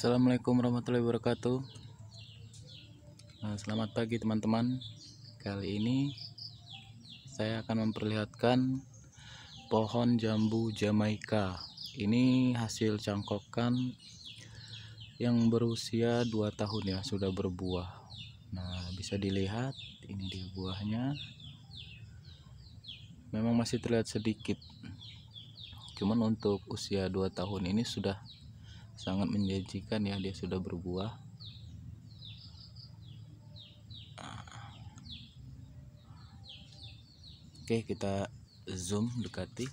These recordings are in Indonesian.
Assalamualaikum warahmatullahi wabarakatuh nah, Selamat pagi teman-teman Kali ini Saya akan memperlihatkan Pohon jambu Jamaika Ini hasil cangkokan Yang berusia 2 tahun ya Sudah berbuah Nah bisa dilihat Ini dia buahnya Memang masih terlihat sedikit Cuman untuk usia 2 tahun ini sudah sangat menjanjikan ya dia sudah berbuah oke kita zoom dekati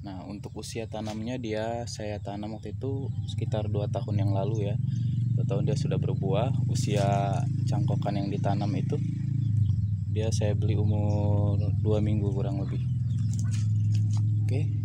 Nah untuk usia tanamnya dia saya tanam waktu itu sekitar 2 tahun yang lalu ya 2 tahun dia sudah berbuah Usia cangkokan yang ditanam itu Dia saya beli umur 2 minggu kurang lebih Oke okay.